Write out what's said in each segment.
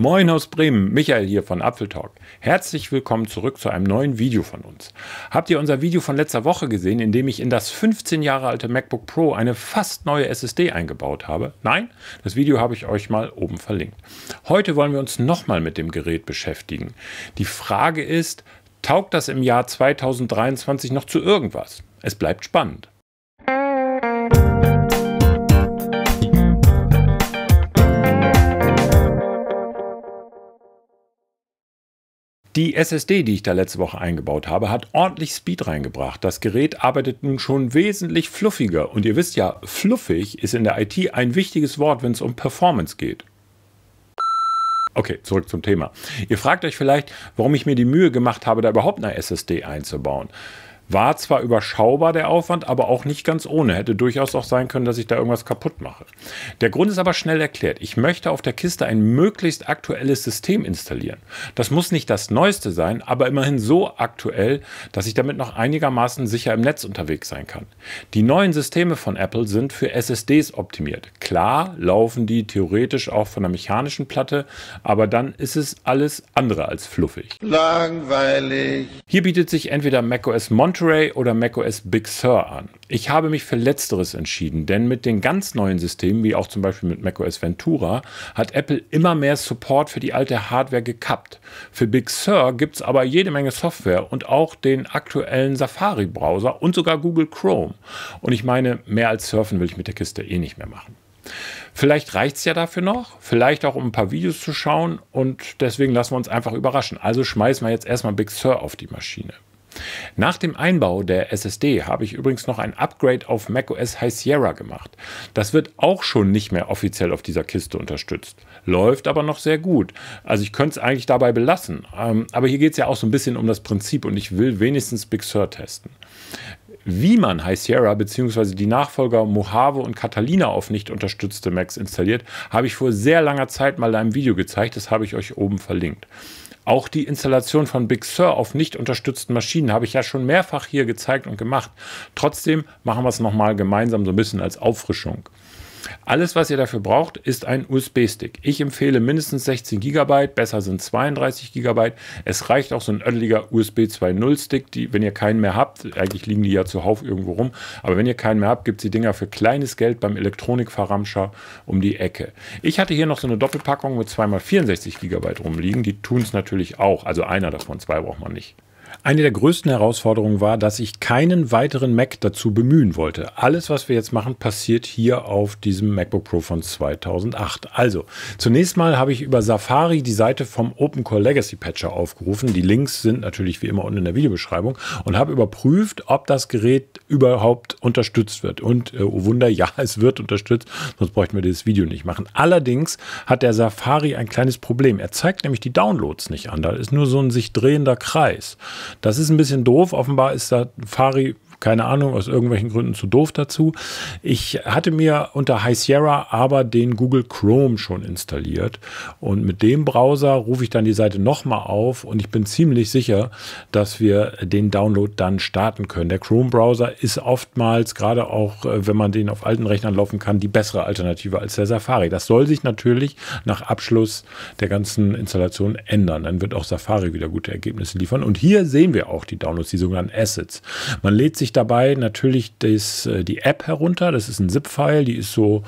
Moin aus Bremen, Michael hier von Apfeltalk. Herzlich willkommen zurück zu einem neuen Video von uns. Habt ihr unser Video von letzter Woche gesehen, in dem ich in das 15 Jahre alte MacBook Pro eine fast neue SSD eingebaut habe? Nein, das Video habe ich euch mal oben verlinkt. Heute wollen wir uns nochmal mit dem Gerät beschäftigen. Die Frage ist, taugt das im Jahr 2023 noch zu irgendwas? Es bleibt spannend. Die SSD, die ich da letzte Woche eingebaut habe, hat ordentlich Speed reingebracht. Das Gerät arbeitet nun schon wesentlich fluffiger. Und ihr wisst ja, fluffig ist in der IT ein wichtiges Wort, wenn es um Performance geht. Okay, zurück zum Thema. Ihr fragt euch vielleicht, warum ich mir die Mühe gemacht habe, da überhaupt eine SSD einzubauen. War zwar überschaubar der Aufwand, aber auch nicht ganz ohne. Hätte durchaus auch sein können, dass ich da irgendwas kaputt mache. Der Grund ist aber schnell erklärt. Ich möchte auf der Kiste ein möglichst aktuelles System installieren. Das muss nicht das neueste sein, aber immerhin so aktuell, dass ich damit noch einigermaßen sicher im Netz unterwegs sein kann. Die neuen Systeme von Apple sind für SSDs optimiert. Klar laufen die theoretisch auch von einer mechanischen Platte, aber dann ist es alles andere als fluffig. Langweilig. Hier bietet sich entweder macOS Monterey Monterey oder macOS Big Sur an? Ich habe mich für Letzteres entschieden, denn mit den ganz neuen Systemen, wie auch zum Beispiel mit macOS Ventura, hat Apple immer mehr Support für die alte Hardware gekappt. Für Big Sur gibt es aber jede Menge Software und auch den aktuellen Safari-Browser und sogar Google Chrome. Und ich meine, mehr als surfen will ich mit der Kiste eh nicht mehr machen. Vielleicht reicht es ja dafür noch, vielleicht auch um ein paar Videos zu schauen und deswegen lassen wir uns einfach überraschen. Also schmeißen wir jetzt erstmal Big Sur auf die Maschine. Nach dem Einbau der SSD habe ich übrigens noch ein Upgrade auf macOS High Sierra gemacht. Das wird auch schon nicht mehr offiziell auf dieser Kiste unterstützt. Läuft aber noch sehr gut. Also ich könnte es eigentlich dabei belassen. Ähm, aber hier geht es ja auch so ein bisschen um das Prinzip und ich will wenigstens Big Sur testen. Wie man High Sierra bzw. die Nachfolger Mojave und Catalina auf nicht unterstützte Macs installiert, habe ich vor sehr langer Zeit mal in einem Video gezeigt. Das habe ich euch oben verlinkt. Auch die Installation von Big Sur auf nicht unterstützten Maschinen habe ich ja schon mehrfach hier gezeigt und gemacht. Trotzdem machen wir es nochmal gemeinsam so ein bisschen als Auffrischung. Alles, was ihr dafür braucht, ist ein USB-Stick. Ich empfehle mindestens 16 GB, besser sind 32 GB. Es reicht auch so ein ödeliger USB 2.0-Stick, wenn ihr keinen mehr habt. Eigentlich liegen die ja zuhauf irgendwo rum. Aber wenn ihr keinen mehr habt, gibt es die Dinger für kleines Geld beim Elektronikverramscher um die Ecke. Ich hatte hier noch so eine Doppelpackung mit 2x64 GB rumliegen. Die tun es natürlich auch. Also einer davon, zwei braucht man nicht. Eine der größten Herausforderungen war, dass ich keinen weiteren Mac dazu bemühen wollte. Alles, was wir jetzt machen, passiert hier auf diesem MacBook Pro von 2008. Also, zunächst mal habe ich über Safari die Seite vom OpenCore Legacy Patcher aufgerufen. Die Links sind natürlich wie immer unten in der Videobeschreibung und habe überprüft, ob das Gerät überhaupt unterstützt wird. Und äh, oh Wunder, ja, es wird unterstützt, sonst bräuchten wir dieses Video nicht machen. Allerdings hat der Safari ein kleines Problem. Er zeigt nämlich die Downloads nicht an. Da ist nur so ein sich drehender Kreis. Das ist ein bisschen doof. Offenbar ist da Fari keine Ahnung, aus irgendwelchen Gründen zu doof dazu. Ich hatte mir unter High Sierra aber den Google Chrome schon installiert und mit dem Browser rufe ich dann die Seite nochmal auf und ich bin ziemlich sicher, dass wir den Download dann starten können. Der Chrome-Browser ist oftmals, gerade auch äh, wenn man den auf alten Rechnern laufen kann, die bessere Alternative als der Safari. Das soll sich natürlich nach Abschluss der ganzen Installation ändern. Dann wird auch Safari wieder gute Ergebnisse liefern. Und hier sehen wir auch die Downloads, die sogenannten Assets. Man lädt sich ich dabei natürlich das, äh, die App herunter. Das ist ein ZIP-File, die ist so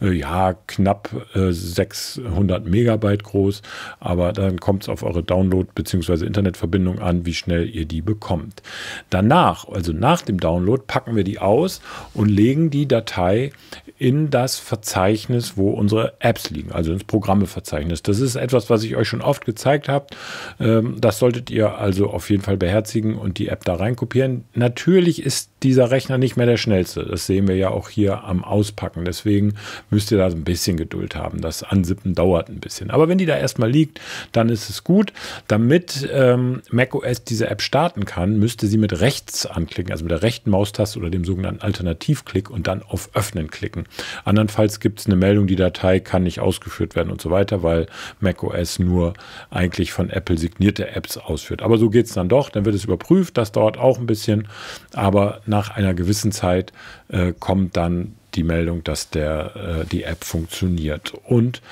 äh, ja knapp 600 äh, Megabyte groß. Aber dann kommt es auf eure Download- bzw. Internetverbindung an, wie schnell ihr die bekommt. Danach, also nach dem Download, packen wir die aus und legen die Datei in das Verzeichnis, wo unsere Apps liegen, also ins Programmeverzeichnis. Das ist etwas, was ich euch schon oft gezeigt habe. Ähm, das solltet ihr also auf jeden Fall beherzigen und die App da reinkopieren. Natürlich ist dieser Rechner nicht mehr der schnellste. Das sehen wir ja auch hier am Auspacken. Deswegen müsst ihr da ein bisschen Geduld haben. Das Ansippen dauert ein bisschen. Aber wenn die da erstmal liegt, dann ist es gut. Damit ähm, macOS diese App starten kann, müsste sie mit rechts anklicken, also mit der rechten Maustaste oder dem sogenannten Alternativklick und dann auf Öffnen klicken. Andernfalls gibt es eine Meldung, die Datei kann nicht ausgeführt werden und so weiter, weil macOS nur eigentlich von Apple signierte Apps ausführt. Aber so geht es dann doch. Dann wird es überprüft. Das dauert auch ein bisschen. Aber nach nach einer gewissen Zeit äh, kommt dann die Meldung, dass der, äh, die App funktioniert. Und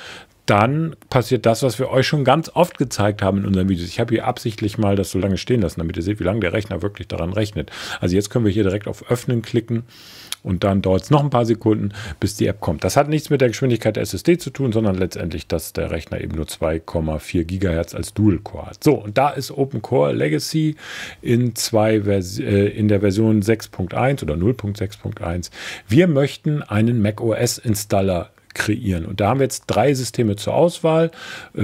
dann passiert das, was wir euch schon ganz oft gezeigt haben in unseren Videos. Ich habe hier absichtlich mal das so lange stehen lassen, damit ihr seht, wie lange der Rechner wirklich daran rechnet. Also jetzt können wir hier direkt auf Öffnen klicken und dann dauert es noch ein paar Sekunden, bis die App kommt. Das hat nichts mit der Geschwindigkeit der SSD zu tun, sondern letztendlich, dass der Rechner eben nur 2,4 GHz als Dual-Core hat. So, und da ist Open Core Legacy in, zwei Vers äh, in der Version 6.1 oder 0.6.1. Wir möchten einen macOS-Installer kreieren. Und da haben wir jetzt drei Systeme zur Auswahl. Äh,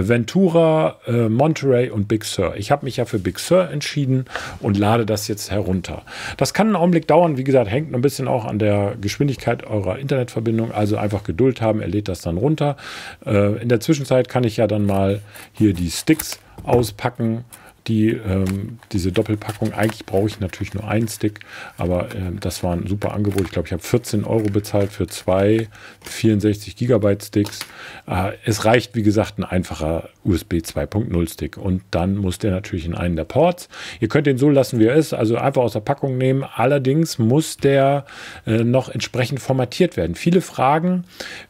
Ventura, äh, Monterey und Big Sur. Ich habe mich ja für Big Sur entschieden und lade das jetzt herunter. Das kann einen Augenblick dauern. Wie gesagt, hängt ein bisschen auch an der Geschwindigkeit eurer Internetverbindung. Also einfach Geduld haben. Er lädt das dann runter. Äh, in der Zwischenzeit kann ich ja dann mal hier die Sticks auspacken die, ähm, diese Doppelpackung. Eigentlich brauche ich natürlich nur einen Stick, aber äh, das war ein super Angebot. Ich glaube, ich habe 14 Euro bezahlt für zwei 64 Gigabyte Sticks. Äh, es reicht, wie gesagt, ein einfacher USB 2.0 Stick und dann muss der natürlich in einen der Ports. Ihr könnt den so lassen, wie er ist, also einfach aus der Packung nehmen. Allerdings muss der äh, noch entsprechend formatiert werden. Viele fragen,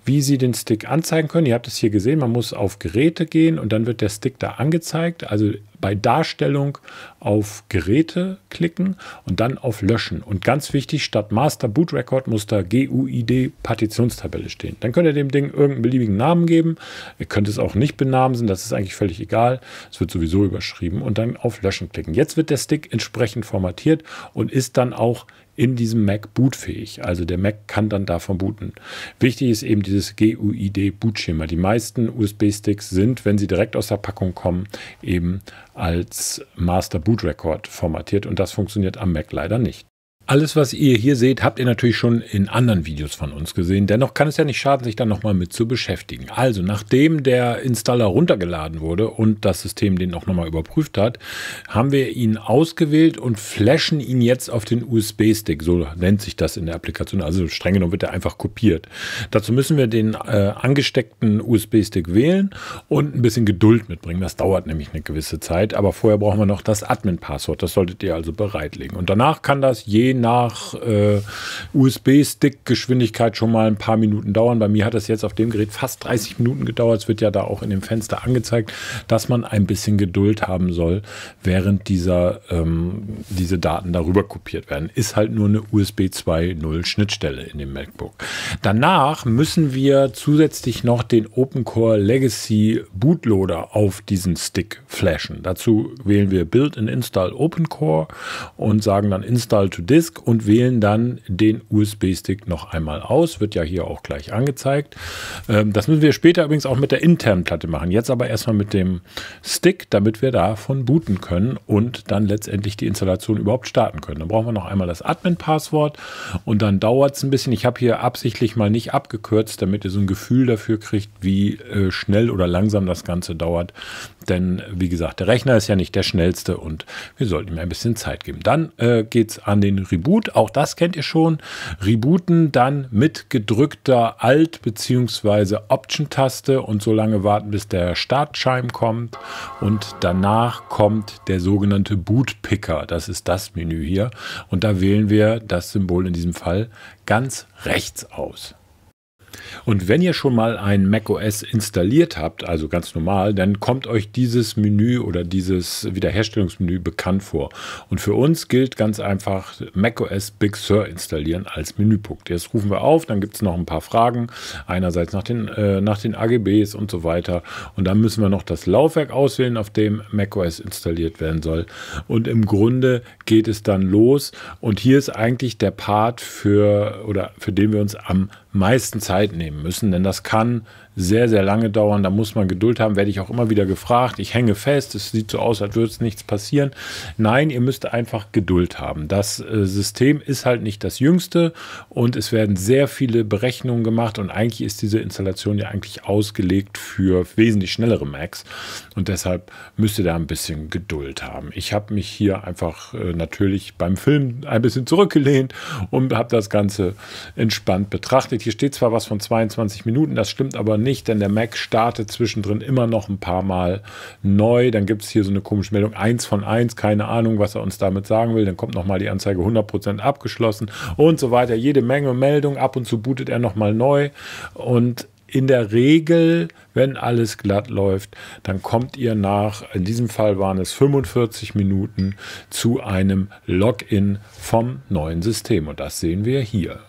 wie sie den Stick anzeigen können. Ihr habt es hier gesehen, man muss auf Geräte gehen und dann wird der Stick da angezeigt. Also bei Darstellung auf Geräte klicken und dann auf Löschen. Und ganz wichtig, statt Master Boot Record muss da GUID Partitionstabelle stehen. Dann könnt ihr dem Ding irgendeinen beliebigen Namen geben. Ihr könnt es auch nicht benamen sind, das ist eigentlich völlig egal. Es wird sowieso überschrieben und dann auf Löschen klicken. Jetzt wird der Stick entsprechend formatiert und ist dann auch in diesem Mac bootfähig. Also der Mac kann dann davon booten. Wichtig ist eben dieses GUID-Bootschema. Die meisten USB-Sticks sind, wenn sie direkt aus der Packung kommen, eben als Master Boot Record formatiert und das funktioniert am Mac leider nicht. Alles, was ihr hier seht, habt ihr natürlich schon in anderen Videos von uns gesehen. Dennoch kann es ja nicht schaden, sich dann nochmal mit zu beschäftigen. Also, nachdem der Installer runtergeladen wurde und das System den auch nochmal überprüft hat, haben wir ihn ausgewählt und flashen ihn jetzt auf den USB-Stick. So nennt sich das in der Applikation. Also streng genommen wird er einfach kopiert. Dazu müssen wir den äh, angesteckten USB-Stick wählen und ein bisschen Geduld mitbringen. Das dauert nämlich eine gewisse Zeit. Aber vorher brauchen wir noch das Admin-Passwort. Das solltet ihr also bereitlegen. Und danach kann das jeden nach äh, USB-Stick-Geschwindigkeit schon mal ein paar Minuten dauern. Bei mir hat das jetzt auf dem Gerät fast 30 Minuten gedauert. Es wird ja da auch in dem Fenster angezeigt, dass man ein bisschen Geduld haben soll, während dieser, ähm, diese Daten darüber kopiert werden. Ist halt nur eine USB 2.0 Schnittstelle in dem MacBook. Danach müssen wir zusätzlich noch den OpenCore Legacy Bootloader auf diesen Stick flashen. Dazu wählen wir Build in Install OpenCore und sagen dann Install to Disk Disk und wählen dann den USB-Stick noch einmal aus. Wird ja hier auch gleich angezeigt. Ähm, das müssen wir später übrigens auch mit der internen Platte machen. Jetzt aber erstmal mit dem Stick, damit wir davon booten können und dann letztendlich die Installation überhaupt starten können. Dann brauchen wir noch einmal das Admin-Passwort und dann dauert es ein bisschen. Ich habe hier absichtlich mal nicht abgekürzt, damit ihr so ein Gefühl dafür kriegt, wie äh, schnell oder langsam das Ganze dauert. Denn wie gesagt, der Rechner ist ja nicht der schnellste und wir sollten ihm ein bisschen Zeit geben. Dann äh, geht es an den Reboot. Auch das kennt ihr schon. Rebooten dann mit gedrückter Alt- bzw. Option-Taste und so lange warten, bis der Startscheim kommt. Und danach kommt der sogenannte Boot-Picker. Das ist das Menü hier. Und da wählen wir das Symbol in diesem Fall ganz rechts aus. Und wenn ihr schon mal ein macOS installiert habt, also ganz normal, dann kommt euch dieses Menü oder dieses Wiederherstellungsmenü bekannt vor. Und für uns gilt ganz einfach macOS Big Sur installieren als Menüpunkt. Jetzt rufen wir auf, dann gibt es noch ein paar Fragen, einerseits nach den, äh, nach den AGBs und so weiter. Und dann müssen wir noch das Laufwerk auswählen, auf dem macOS installiert werden soll. Und im Grunde geht es dann los. Und hier ist eigentlich der Part für oder für den wir uns am meisten Zeit nehmen müssen, denn das kann sehr, sehr lange dauern. Da muss man Geduld haben, werde ich auch immer wieder gefragt. Ich hänge fest, es sieht so aus, als würde es nichts passieren. Nein, ihr müsst einfach Geduld haben. Das äh, System ist halt nicht das jüngste und es werden sehr viele Berechnungen gemacht und eigentlich ist diese Installation ja eigentlich ausgelegt für wesentlich schnellere Macs und deshalb müsst ihr da ein bisschen Geduld haben. Ich habe mich hier einfach äh, natürlich beim Film ein bisschen zurückgelehnt und habe das Ganze entspannt betrachtet. Hier steht zwar was von 22 Minuten, das stimmt aber nicht, denn der Mac startet zwischendrin immer noch ein paar Mal neu. Dann gibt es hier so eine komische Meldung, 1 von 1, keine Ahnung, was er uns damit sagen will. Dann kommt nochmal die Anzeige 100% abgeschlossen und so weiter. Jede Menge Meldungen, ab und zu bootet er nochmal neu und in der Regel, wenn alles glatt läuft, dann kommt ihr nach, in diesem Fall waren es 45 Minuten, zu einem Login vom neuen System. Und das sehen wir hier.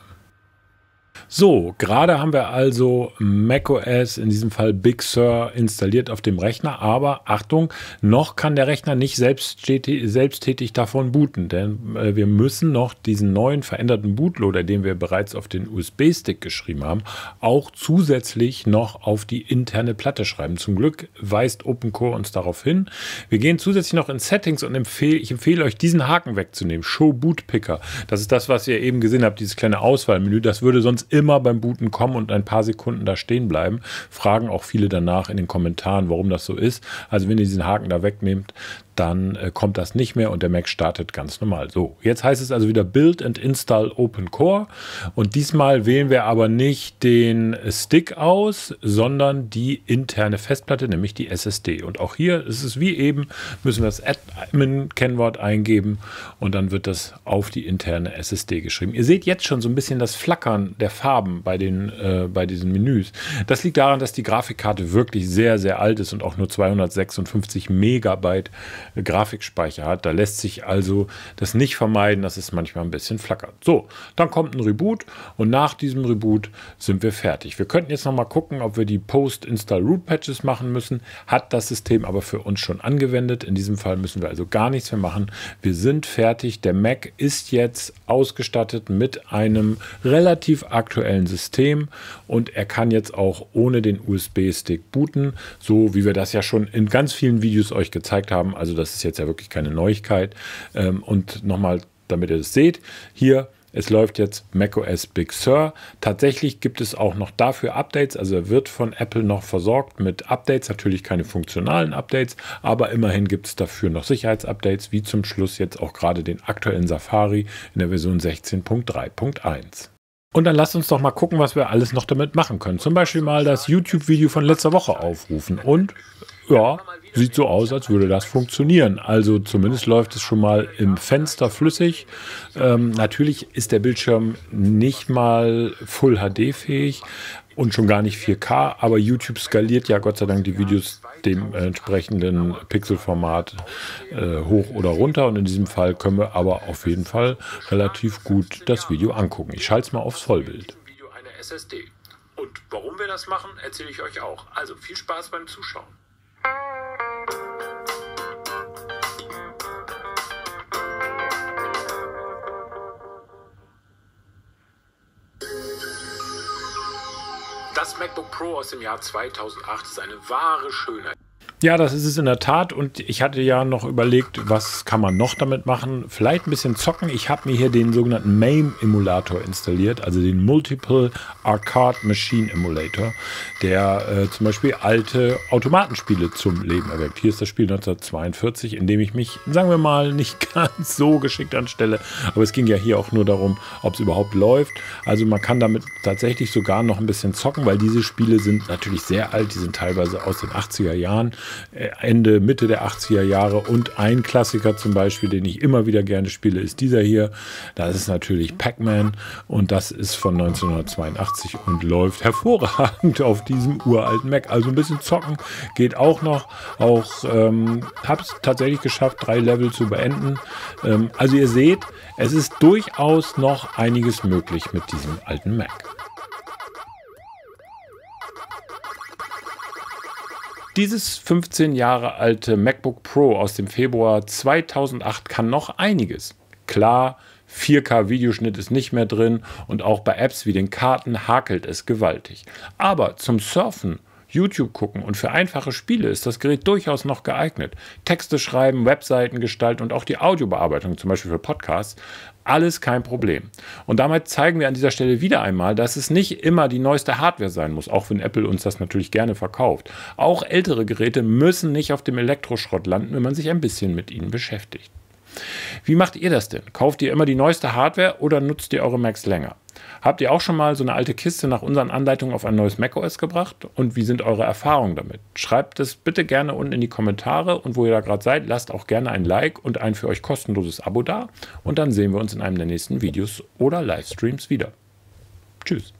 So, gerade haben wir also macOS, in diesem Fall Big Sur, installiert auf dem Rechner. Aber Achtung, noch kann der Rechner nicht selbsttätig, davon booten, denn äh, wir müssen noch diesen neuen veränderten Bootloader, den wir bereits auf den USB-Stick geschrieben haben, auch zusätzlich noch auf die interne Platte schreiben. Zum Glück weist OpenCore uns darauf hin. Wir gehen zusätzlich noch in Settings und empfehle, ich empfehle euch, diesen Haken wegzunehmen. Show Boot Picker. Das ist das, was ihr eben gesehen habt, dieses kleine Auswahlmenü. Das würde sonst immer beim Booten kommen und ein paar Sekunden da stehen bleiben. Fragen auch viele danach in den Kommentaren, warum das so ist. Also wenn ihr diesen Haken da wegnehmt, dann äh, kommt das nicht mehr und der Mac startet ganz normal. So, jetzt heißt es also wieder Build and Install Open Core und diesmal wählen wir aber nicht den Stick aus, sondern die interne Festplatte, nämlich die SSD. Und auch hier ist es wie eben, müssen wir das Admin-Kennwort eingeben und dann wird das auf die interne SSD geschrieben. Ihr seht jetzt schon so ein bisschen das Flackern der Farben bei, den, äh, bei diesen Menüs. Das liegt daran, dass die Grafikkarte wirklich sehr, sehr alt ist und auch nur 256 Megabyte Grafikspeicher hat. Da lässt sich also das nicht vermeiden, dass es manchmal ein bisschen flackert. So, dann kommt ein Reboot und nach diesem Reboot sind wir fertig. Wir könnten jetzt nochmal gucken, ob wir die Post-Install-Root-Patches machen müssen. Hat das System aber für uns schon angewendet. In diesem Fall müssen wir also gar nichts mehr machen. Wir sind fertig. Der Mac ist jetzt ausgestattet mit einem relativ aktuellen System und er kann jetzt auch ohne den USB-Stick booten, so wie wir das ja schon in ganz vielen Videos euch gezeigt haben. Also das das ist jetzt ja wirklich keine Neuigkeit. Ähm, und nochmal, damit ihr das seht, hier es läuft jetzt macOS Big Sur. Tatsächlich gibt es auch noch dafür Updates. Also er wird von Apple noch versorgt mit Updates. Natürlich keine funktionalen Updates, aber immerhin gibt es dafür noch Sicherheitsupdates, wie zum Schluss jetzt auch gerade den aktuellen Safari in der Version 16.3.1. Und dann lasst uns doch mal gucken, was wir alles noch damit machen können. Zum Beispiel mal das YouTube-Video von letzter Woche aufrufen und ja, sieht so aus, als würde das funktionieren. Also zumindest läuft es schon mal im Fenster flüssig. Ähm, natürlich ist der Bildschirm nicht mal Full HD fähig und schon gar nicht 4K, aber YouTube skaliert ja Gott sei Dank die Videos dem entsprechenden Pixelformat äh, hoch oder runter und in diesem Fall können wir aber auf jeden Fall relativ gut das Video angucken. Ich schalte es mal aufs Vollbild. Und warum wir das machen, erzähle ich euch auch. Also viel Spaß beim Zuschauen. Das MacBook Pro aus dem Jahr 2008 ist eine wahre Schönheit. Ja, das ist es in der Tat. Und ich hatte ja noch überlegt, was kann man noch damit machen? Vielleicht ein bisschen zocken. Ich habe mir hier den sogenannten MAME-Emulator installiert, also den Multiple Arcade Machine Emulator, der äh, zum Beispiel alte Automatenspiele zum Leben erweckt. Hier ist das Spiel 1942, in dem ich mich, sagen wir mal, nicht ganz so geschickt anstelle. Aber es ging ja hier auch nur darum, ob es überhaupt läuft. Also man kann damit tatsächlich sogar noch ein bisschen zocken, weil diese Spiele sind natürlich sehr alt. Die sind teilweise aus den 80er Jahren. Äh, Ende, Mitte der 80er Jahre. Und ein Klassiker zum Beispiel, den ich immer wieder gerne spiele, ist dieser hier. Das ist natürlich Pac-Man und das ist von 1982 und läuft hervorragend auf diesem uralten Mac. Also ein bisschen zocken geht auch noch. Auch ähm, habe es tatsächlich geschafft, drei Level zu beenden. Ähm, also ihr seht, es ist durchaus noch einiges möglich mit diesem alten Mac. Dieses 15 Jahre alte MacBook Pro aus dem Februar 2008 kann noch einiges. Klar, 4K-Videoschnitt ist nicht mehr drin und auch bei Apps wie den Karten hakelt es gewaltig. Aber zum Surfen YouTube gucken und für einfache Spiele ist das Gerät durchaus noch geeignet. Texte schreiben, Webseiten gestalten und auch die Audiobearbeitung, zum Beispiel für Podcasts, alles kein Problem. Und damit zeigen wir an dieser Stelle wieder einmal, dass es nicht immer die neueste Hardware sein muss, auch wenn Apple uns das natürlich gerne verkauft. Auch ältere Geräte müssen nicht auf dem Elektroschrott landen, wenn man sich ein bisschen mit ihnen beschäftigt. Wie macht ihr das denn? Kauft ihr immer die neueste Hardware oder nutzt ihr eure Macs länger? Habt ihr auch schon mal so eine alte Kiste nach unseren Anleitungen auf ein neues macOS gebracht? Und wie sind eure Erfahrungen damit? Schreibt es bitte gerne unten in die Kommentare und wo ihr da gerade seid, lasst auch gerne ein Like und ein für euch kostenloses Abo da. Und dann sehen wir uns in einem der nächsten Videos oder Livestreams wieder. Tschüss.